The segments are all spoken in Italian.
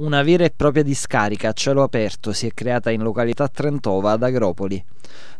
Una vera e propria discarica a cielo aperto si è creata in località Trentova ad Agropoli.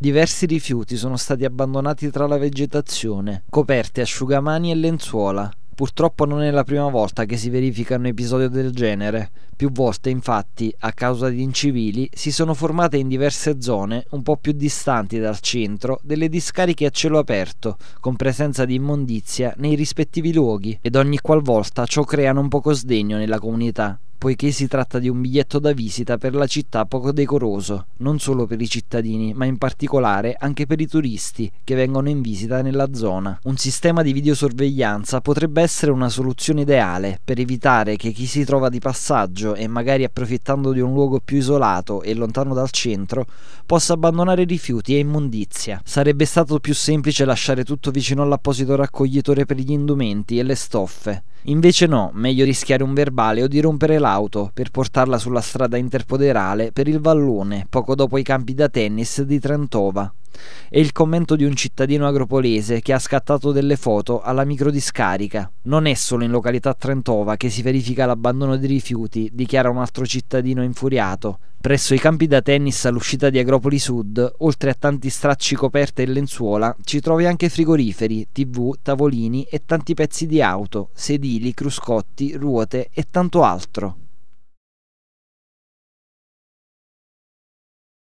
Diversi rifiuti sono stati abbandonati tra la vegetazione, coperte, asciugamani e lenzuola. Purtroppo non è la prima volta che si verifica un episodio del genere. Più volte, infatti, a causa di incivili, si sono formate in diverse zone, un po' più distanti dal centro, delle discariche a cielo aperto, con presenza di immondizia nei rispettivi luoghi, ed ogni qualvolta ciò crea un poco sdegno nella comunità poiché si tratta di un biglietto da visita per la città poco decoroso, non solo per i cittadini, ma in particolare anche per i turisti che vengono in visita nella zona. Un sistema di videosorveglianza potrebbe essere una soluzione ideale per evitare che chi si trova di passaggio e magari approfittando di un luogo più isolato e lontano dal centro possa abbandonare rifiuti e immondizia. Sarebbe stato più semplice lasciare tutto vicino all'apposito raccoglitore per gli indumenti e le stoffe Invece no, meglio rischiare un verbale o di rompere l'auto per portarla sulla strada interpoderale per il vallone, poco dopo i campi da tennis di Trentova. E il commento di un cittadino agropolese che ha scattato delle foto alla microdiscarica. Non è solo in località Trentova che si verifica l'abbandono di rifiuti, dichiara un altro cittadino infuriato. Presso i campi da tennis all'uscita di Agropoli Sud, oltre a tanti stracci coperte e lenzuola, ci trovi anche frigoriferi, tv, tavolini e tanti pezzi di auto, sedili, cruscotti, ruote e tanto altro.